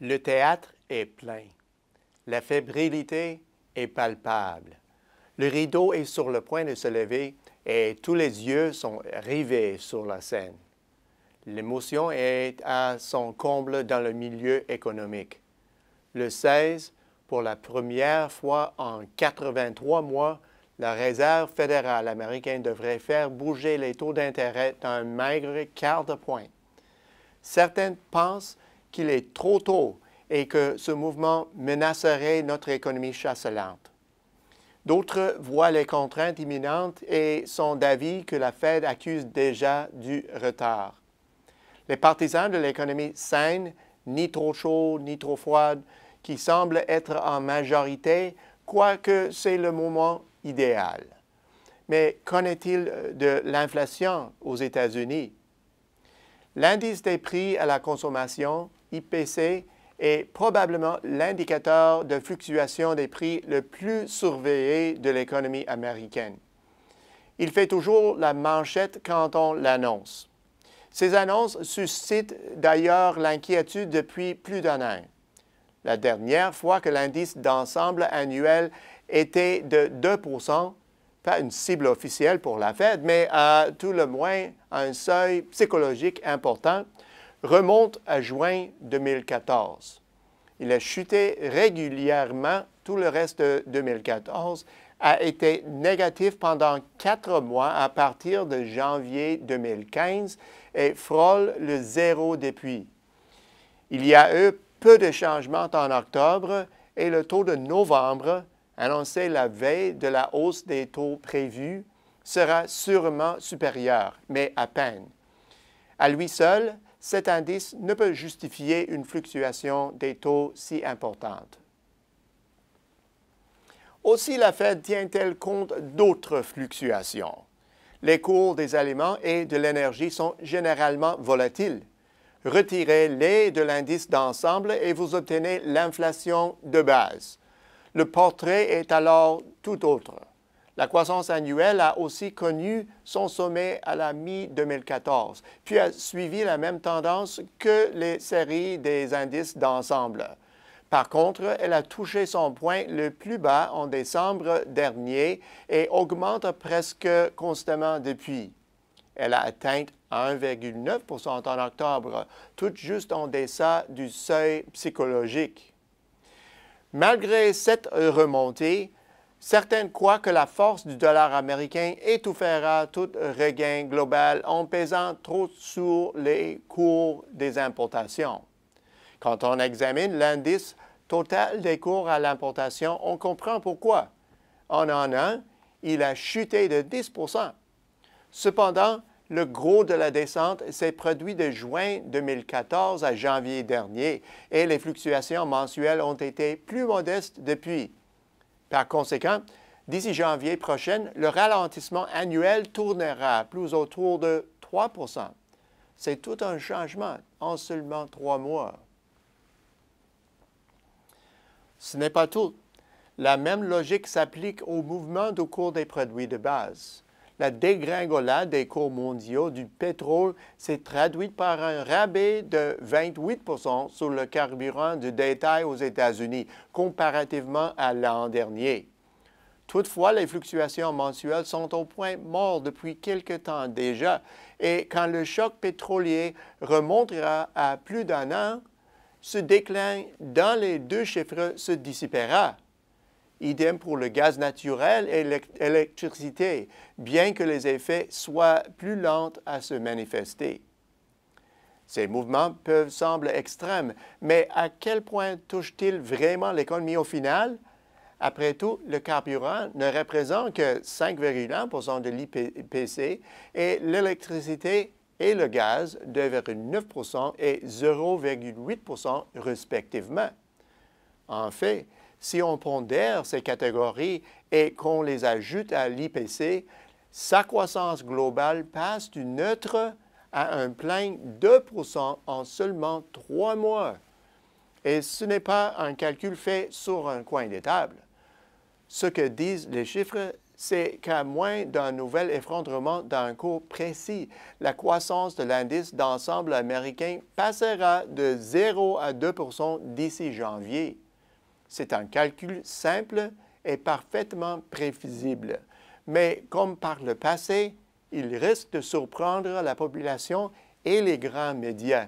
Le théâtre est plein. La fébrilité est palpable. Le rideau est sur le point de se lever et tous les yeux sont rivés sur la scène. L'émotion est à son comble dans le milieu économique. Le 16, pour la première fois en 83 mois, la Réserve fédérale américaine devrait faire bouger les taux d'intérêt d'un maigre quart de point. Certaines pensent qu'il est trop tôt et que ce mouvement menacerait notre économie chasselante. D'autres voient les contraintes imminentes et sont d'avis que la Fed accuse déjà du retard. Les partisans de l'économie saine, ni trop chaude ni trop froide, qui semblent être en majorité, croient que c'est le moment idéal. Mais qu'en est-il euh, de l'inflation aux États-Unis? L'indice des prix à la consommation, IPC est probablement l'indicateur de fluctuation des prix le plus surveillé de l'économie américaine. Il fait toujours la manchette quand on l'annonce. Ces annonces suscitent d'ailleurs l'inquiétude depuis plus d'un an. La dernière fois que l'indice d'ensemble annuel était de 2 pas une cible officielle pour la Fed, mais à tout le moins un seuil psychologique important, remonte à juin 2014. Il a chuté régulièrement tout le reste de 2014, a été négatif pendant quatre mois à partir de janvier 2015 et frôle le zéro depuis. Il y a eu peu de changements en octobre et le taux de novembre, annoncé la veille de la hausse des taux prévus, sera sûrement supérieur, mais à peine. À lui seul, cet indice ne peut justifier une fluctuation des taux si importante. Aussi, la Fed tient-elle compte d'autres fluctuations. Les cours des aliments et de l'énergie sont généralement volatiles. Retirez-les de l'indice d'ensemble et vous obtenez l'inflation de base. Le portrait est alors tout autre. La croissance annuelle a aussi connu son sommet à la mi-2014, puis a suivi la même tendance que les séries des indices d'ensemble. Par contre, elle a touché son point le plus bas en décembre dernier et augmente presque constamment depuis. Elle a atteint 1,9 en octobre, tout juste en deçà du seuil psychologique. Malgré cette remontée, Certaines croient que la force du dollar américain étouffera tout regain global en pesant trop sur les cours des importations. Quand on examine l'indice total des cours à l'importation, on comprend pourquoi. En un an, il a chuté de 10 Cependant, le gros de la descente s'est produit de juin 2014 à janvier dernier et les fluctuations mensuelles ont été plus modestes depuis. Par conséquent, d'ici janvier prochain, le ralentissement annuel tournera plus autour de 3 C'est tout un changement en seulement trois mois. Ce n'est pas tout. La même logique s'applique au mouvement du cours des produits de base. La dégringolade des cours mondiaux du pétrole s'est traduite par un rabais de 28 sur le carburant de détail aux États-Unis comparativement à l'an dernier. Toutefois, les fluctuations mensuelles sont au point mort depuis quelque temps déjà, et quand le choc pétrolier remontera à plus d'un an, ce déclin dans les deux chiffres se dissipera. Idem pour le gaz naturel et l'électricité, bien que les effets soient plus lents à se manifester. Ces mouvements peuvent sembler extrêmes, mais à quel point touchent-ils vraiment l'économie au final? Après tout, le carburant ne représente que 5,1 de l'IPC et l'électricité et le gaz 2,9 et 0,8 respectivement. En fait, si on pondère ces catégories et qu'on les ajoute à l'IPC, sa croissance globale passe du neutre à un plein 2 en seulement trois mois. Et ce n'est pas un calcul fait sur un coin de table. Ce que disent les chiffres, c'est qu'à moins d'un nouvel effondrement d'un cours précis, la croissance de l'indice d'ensemble américain passera de 0 à 2 d'ici janvier. C'est un calcul simple et parfaitement prévisible. Mais comme par le passé, il risque de surprendre la population et les grands médias.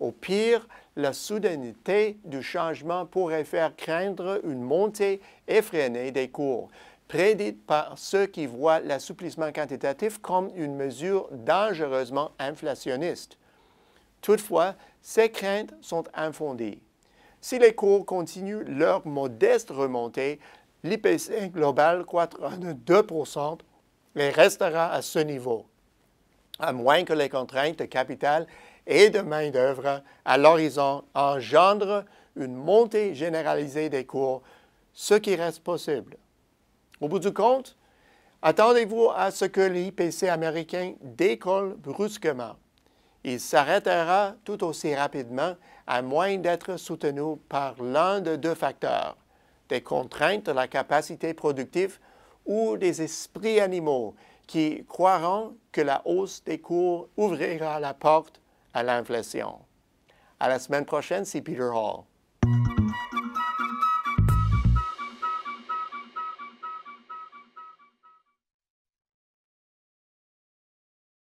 Au pire, la soudaineté du changement pourrait faire craindre une montée effrénée des cours, prédite par ceux qui voient l'assouplissement quantitatif comme une mesure dangereusement inflationniste. Toutefois, ces craintes sont infondées. Si les cours continuent leur modeste remontée, l'IPC global croîtra de 2 et restera à ce niveau, à moins que les contraintes de capital et de main-d'œuvre à l'horizon engendrent une montée généralisée des cours, ce qui reste possible. Au bout du compte, attendez-vous à ce que l'IPC américain décolle brusquement il s'arrêtera tout aussi rapidement à moins d'être soutenu par l'un de deux facteurs, des contraintes de la capacité productive ou des esprits animaux qui croiront que la hausse des cours ouvrira la porte à l'inflation. À la semaine prochaine, c'est Peter Hall.